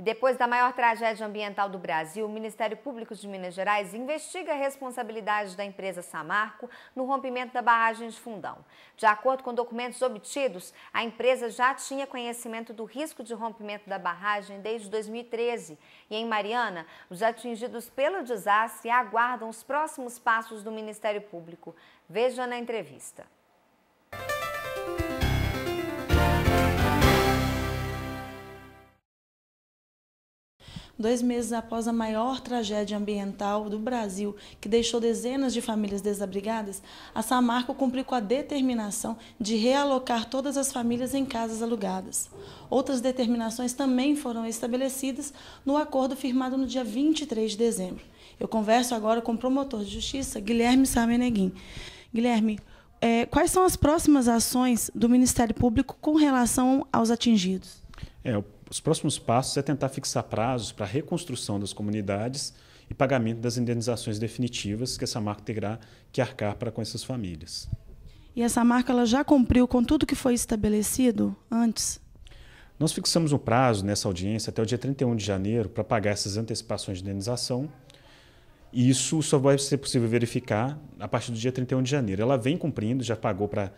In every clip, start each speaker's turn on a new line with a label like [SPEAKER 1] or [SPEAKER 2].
[SPEAKER 1] Depois da maior tragédia ambiental do Brasil, o Ministério Público de Minas Gerais investiga a responsabilidade da empresa Samarco no rompimento da barragem de Fundão. De acordo com documentos obtidos, a empresa já tinha conhecimento do risco de rompimento da barragem desde 2013. E em Mariana, os atingidos pelo desastre aguardam os próximos passos do Ministério Público. Veja na entrevista.
[SPEAKER 2] dois meses após a maior tragédia ambiental do Brasil, que deixou dezenas de famílias desabrigadas, a Samarco cumpriu com a determinação de realocar todas as famílias em casas alugadas. Outras determinações também foram estabelecidas no acordo firmado no dia 23 de dezembro. Eu converso agora com o promotor de justiça, Guilherme Sameneguin. Guilherme, é, quais são as próximas ações do Ministério Público com relação aos atingidos?
[SPEAKER 3] É, o os próximos passos é tentar fixar prazos para reconstrução das comunidades e pagamento das indenizações definitivas que essa marca terá que arcar para com essas famílias.
[SPEAKER 2] E essa marca ela já cumpriu com tudo que foi estabelecido antes?
[SPEAKER 3] Nós fixamos um prazo nessa audiência até o dia 31 de janeiro para pagar essas antecipações de indenização. E isso só vai ser possível verificar a partir do dia 31 de janeiro. Ela vem cumprindo, já pagou para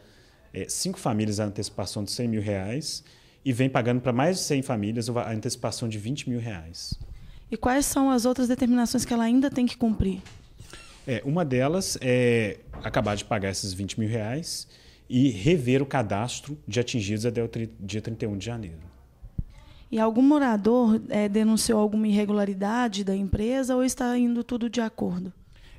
[SPEAKER 3] é, cinco famílias a antecipação de 100 mil reais e vem pagando para mais de 100 famílias a antecipação de 20 mil reais.
[SPEAKER 2] E quais são as outras determinações que ela ainda tem que cumprir?
[SPEAKER 3] É, uma delas é acabar de pagar esses 20 mil reais e rever o cadastro de atingidos até o dia 31 de janeiro.
[SPEAKER 2] E algum morador é, denunciou alguma irregularidade da empresa ou está indo tudo de acordo?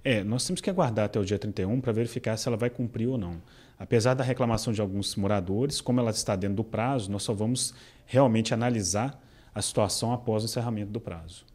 [SPEAKER 3] É, nós temos que aguardar até o dia 31 para verificar se ela vai cumprir ou não. Apesar da reclamação de alguns moradores, como ela está dentro do prazo, nós só vamos realmente analisar a situação após o encerramento do prazo.